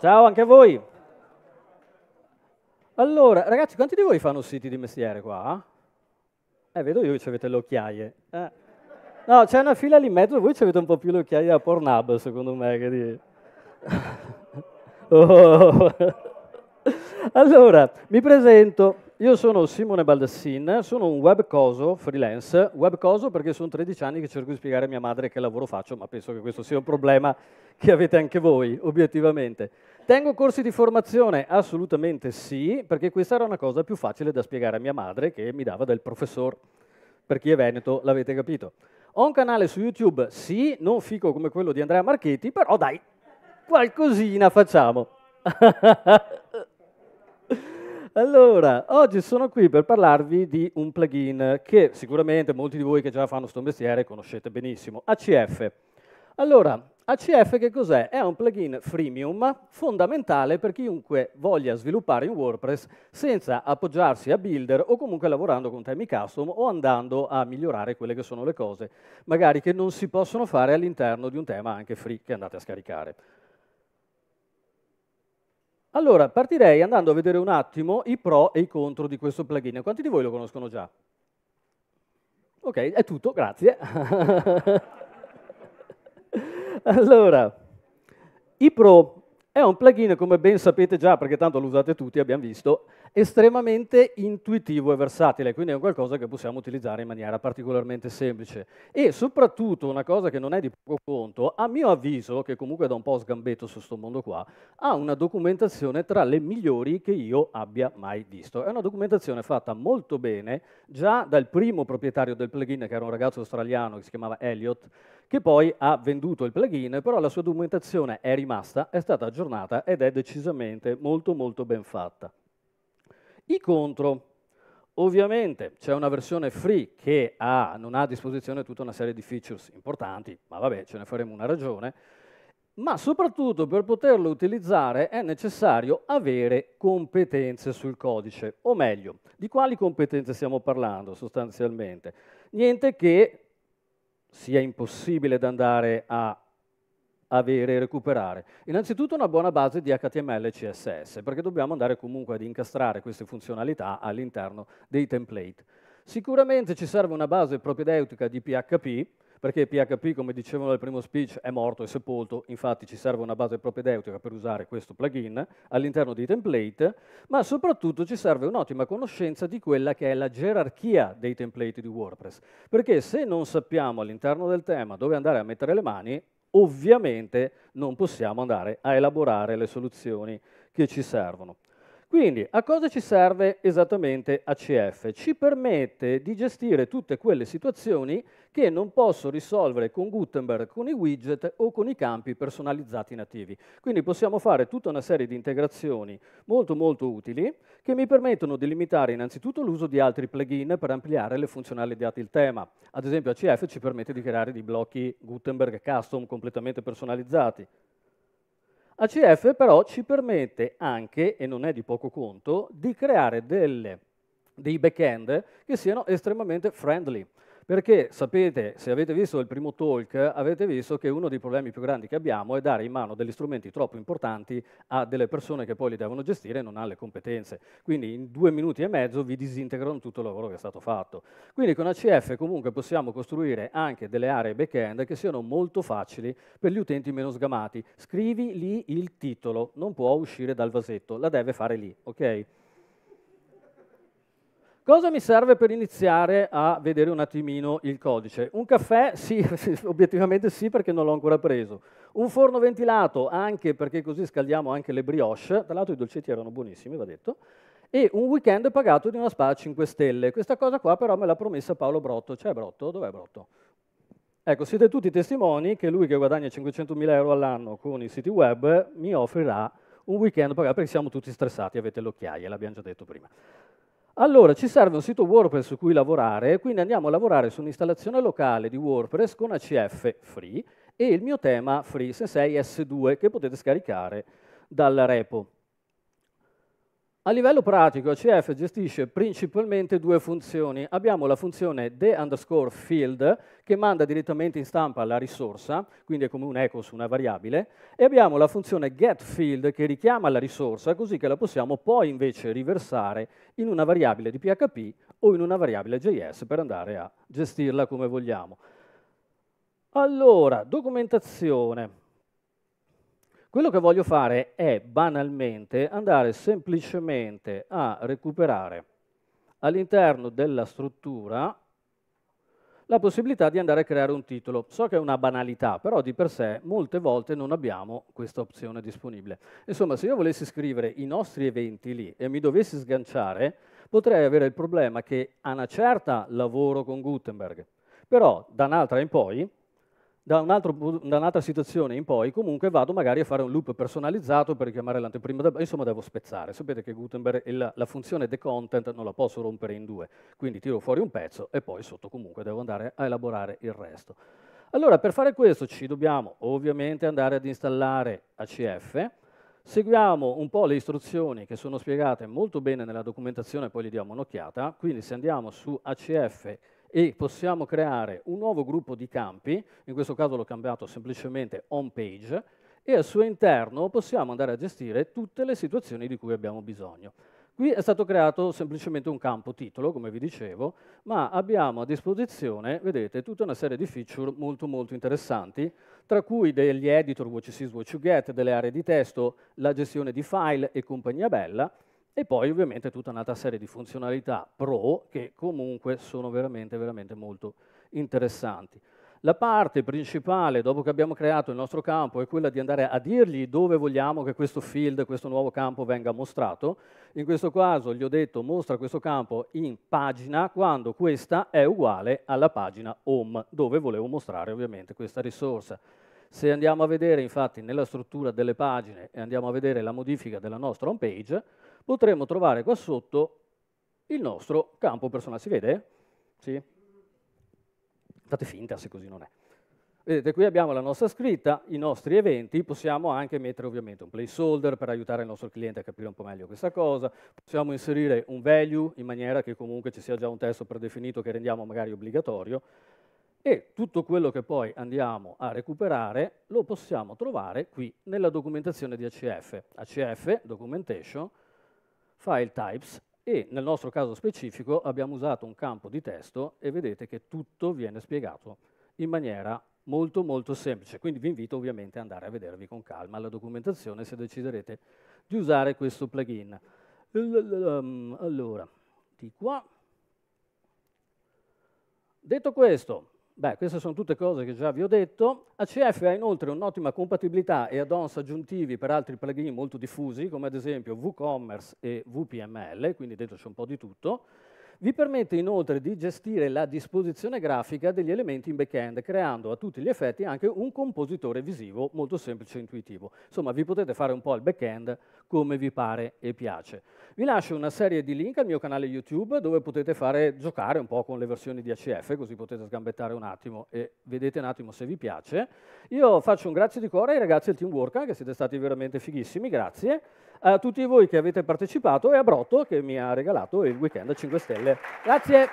Ciao anche a voi. Allora, ragazzi, quanti di voi fanno siti di mestiere qua? Eh, vedo io che avete le occhiaie. Eh. No, c'è una fila lì in mezzo, voi avete un po' più le occhiaie da Pornhub, secondo me. Che di... oh. allora, mi presento. Io sono Simone Baldassin, sono un web coso freelance, web coso perché sono 13 anni che cerco di spiegare a mia madre che lavoro faccio, ma penso che questo sia un problema che avete anche voi, obiettivamente. Tengo corsi di formazione? Assolutamente sì, perché questa era una cosa più facile da spiegare a mia madre che mi dava del professor. Per chi è veneto l'avete capito. Ho un canale su YouTube? Sì, non fico come quello di Andrea Marchetti, però dai, qualcosina facciamo. Allora, oggi sono qui per parlarvi di un plugin che sicuramente molti di voi che già fanno questo mestiere conoscete benissimo, ACF. Allora, ACF che cos'è? È un plugin freemium fondamentale per chiunque voglia sviluppare in WordPress senza appoggiarsi a Builder o comunque lavorando con temi custom o andando a migliorare quelle che sono le cose, magari che non si possono fare all'interno di un tema anche free che andate a scaricare. Allora, partirei andando a vedere un attimo i pro e i contro di questo plugin. Quanti di voi lo conoscono già? Ok, è tutto, grazie. allora, i pro è un plugin, come ben sapete già, perché tanto lo usate tutti, abbiamo visto, estremamente intuitivo e versatile, quindi è un qualcosa che possiamo utilizzare in maniera particolarmente semplice. E soprattutto una cosa che non è di poco conto, a mio avviso, che comunque da un po' sgambetto su questo mondo qua, ha una documentazione tra le migliori che io abbia mai visto. È una documentazione fatta molto bene già dal primo proprietario del plugin, che era un ragazzo australiano che si chiamava Elliot, che poi ha venduto il plugin, però la sua documentazione è rimasta, è stata aggiornata ed è decisamente molto molto ben fatta. I contro, ovviamente c'è una versione free che ha, non ha a disposizione tutta una serie di features importanti, ma vabbè, ce ne faremo una ragione, ma soprattutto per poterlo utilizzare è necessario avere competenze sul codice, o meglio, di quali competenze stiamo parlando sostanzialmente? Niente che sia impossibile da andare a avere e recuperare? Innanzitutto una buona base di HTML e CSS, perché dobbiamo andare comunque ad incastrare queste funzionalità all'interno dei template. Sicuramente ci serve una base propedeutica di PHP, perché PHP, come dicevo nel primo speech, è morto e sepolto, infatti ci serve una base propedeutica per usare questo plugin all'interno dei template, ma soprattutto ci serve un'ottima conoscenza di quella che è la gerarchia dei template di WordPress, perché se non sappiamo all'interno del tema dove andare a mettere le mani, ovviamente non possiamo andare a elaborare le soluzioni che ci servono. Quindi a cosa ci serve esattamente ACF? Ci permette di gestire tutte quelle situazioni che non posso risolvere con Gutenberg, con i widget o con i campi personalizzati nativi. Quindi possiamo fare tutta una serie di integrazioni molto molto utili che mi permettono di limitare innanzitutto l'uso di altri plugin per ampliare le funzionalità del tema. Ad esempio ACF ci permette di creare dei blocchi Gutenberg custom completamente personalizzati, ACF però ci permette anche, e non è di poco conto, di creare delle, dei back-end che siano estremamente friendly. Perché sapete, se avete visto il primo talk, avete visto che uno dei problemi più grandi che abbiamo è dare in mano degli strumenti troppo importanti a delle persone che poi li devono gestire e non hanno le competenze. Quindi in due minuti e mezzo vi disintegrano tutto il lavoro che è stato fatto. Quindi con ACF comunque possiamo costruire anche delle aree back-end che siano molto facili per gli utenti meno sgamati. Scrivi lì il titolo, non può uscire dal vasetto, la deve fare lì, ok? Cosa mi serve per iniziare a vedere un attimino il codice? Un caffè? Sì, obiettivamente sì perché non l'ho ancora preso. Un forno ventilato anche perché così scaldiamo anche le brioche, tra l'altro i dolcetti erano buonissimi, va detto, e un weekend pagato di una spa a 5 stelle. Questa cosa qua però me l'ha promessa Paolo Brotto. C'è Brotto? Dov'è Brotto? Ecco, siete tutti testimoni che lui che guadagna 500.000 euro all'anno con i siti web mi offrirà un weekend pagato perché siamo tutti stressati, avete l'occhiaia, l'abbiamo già detto prima. Allora, ci serve un sito WordPress su cui lavorare, quindi andiamo a lavorare su un'installazione locale di WordPress con ACF free e il mio tema free 66S2 che potete scaricare dal repo. A livello pratico, ACF gestisce principalmente due funzioni. Abbiamo la funzione the underscore field, che manda direttamente in stampa la risorsa, quindi è come un echo su una variabile, e abbiamo la funzione get field, che richiama la risorsa, così che la possiamo poi invece riversare in una variabile di PHP o in una variabile JS per andare a gestirla come vogliamo. Allora, documentazione. Quello che voglio fare è banalmente andare semplicemente a recuperare all'interno della struttura la possibilità di andare a creare un titolo. So che è una banalità, però di per sé molte volte non abbiamo questa opzione disponibile. Insomma, se io volessi scrivere i nostri eventi lì e mi dovessi sganciare, potrei avere il problema che a una certa lavoro con Gutenberg, però da un'altra in poi da, un altro, da, un'altra situazione in poi comunque vado magari a fare un loop personalizzato per richiamare l'anteprima, insomma devo spezzare, sapete che Gutenberg la, la funzione decontent non la posso rompere in due, quindi tiro fuori un pezzo e poi sotto comunque devo andare a elaborare il resto. Allora per fare questo ci dobbiamo ovviamente andare ad installare ACF, seguiamo un po' le istruzioni che sono spiegate molto bene nella documentazione, poi gli diamo un'occhiata, quindi se andiamo su ACF e possiamo creare un nuovo gruppo di campi, in questo caso l'ho cambiato semplicemente home page, e al suo interno possiamo andare a gestire tutte le situazioni di cui abbiamo bisogno. Qui è stato creato semplicemente un campo titolo, come vi dicevo, ma abbiamo a disposizione, vedete, tutta una serie di feature molto molto interessanti, tra cui degli editor what you see, what you get, delle aree di testo, la gestione di file e compagnia bella, e poi ovviamente tutta un'altra serie di funzionalità pro che comunque sono veramente, veramente molto interessanti. La parte principale, dopo che abbiamo creato il nostro campo, è quella di andare a dirgli dove vogliamo che questo field, questo nuovo campo venga mostrato. In questo caso gli ho detto mostra questo campo in pagina quando questa è uguale alla pagina home, dove volevo mostrare ovviamente questa risorsa. Se andiamo a vedere infatti nella struttura delle pagine e andiamo a vedere la modifica della nostra home page, potremmo trovare qua sotto il nostro campo personale. Si vede? Sì? Fate finta se così non è. Vedete, qui abbiamo la nostra scritta, i nostri eventi, possiamo anche mettere ovviamente un placeholder per aiutare il nostro cliente a capire un po' meglio questa cosa, possiamo inserire un value in maniera che comunque ci sia già un testo predefinito che rendiamo magari obbligatorio e tutto quello che poi andiamo a recuperare lo possiamo trovare qui nella documentazione di ACF, ACF Documentation, file types e nel nostro caso specifico abbiamo usato un campo di testo e vedete che tutto viene spiegato in maniera molto molto semplice, quindi vi invito ovviamente ad andare a vedervi con calma la documentazione se deciderete di usare questo plugin. Um, allora, di qua. Detto questo, Beh, queste sono tutte cose che già vi ho detto. ACF ha inoltre un'ottima compatibilità e add-ons aggiuntivi per altri plugin molto diffusi, come ad esempio WooCommerce e WPML, quindi dentro c'è un po' di tutto. Vi permette inoltre di gestire la disposizione grafica degli elementi in back-end, creando a tutti gli effetti anche un compositore visivo molto semplice e intuitivo. Insomma, vi potete fare un po' il back-end come vi pare e piace. Vi lascio una serie di link al mio canale YouTube dove potete fare giocare un po' con le versioni di ACF, così potete sgambettare un attimo e vedete un attimo se vi piace. Io faccio un grazie di cuore ai ragazzi del Team Work, che siete stati veramente fighissimi, grazie. A tutti voi che avete partecipato e a Brotto che mi ha regalato il weekend a 5 stelle. Grazie!